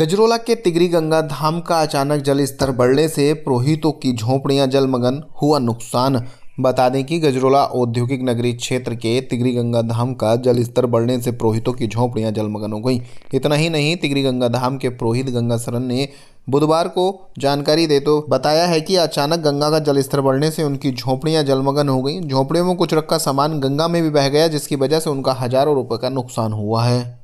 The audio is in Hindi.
गजरोला के तिगरी गंगा धाम का अचानक जल स्तर बढ़ने से पुरोहितों की झोंपड़ियां जलमग्न हुआ नुकसान बता दें कि गजरोला औद्योगिक नगरी क्षेत्र के तिगरी गंगा धाम का जल स्तर बढ़ने से पुरोहितों की झोंपड़ियां जलमग्न हो गई इतना ही नहीं तिगरी गंगा धाम के पुरोहित गंगा शरण ने बुधवार को जानकारी दे तो बताया है कि अचानक गंगा का जलस्तर बढ़ने से उनकी झोपड़ियां जलमग्न हो गई झोपड़ियों में कुछ रखा सामान गंगा में भी बह गया जिसकी वजह से उनका हजारों रुपये का नुकसान हुआ है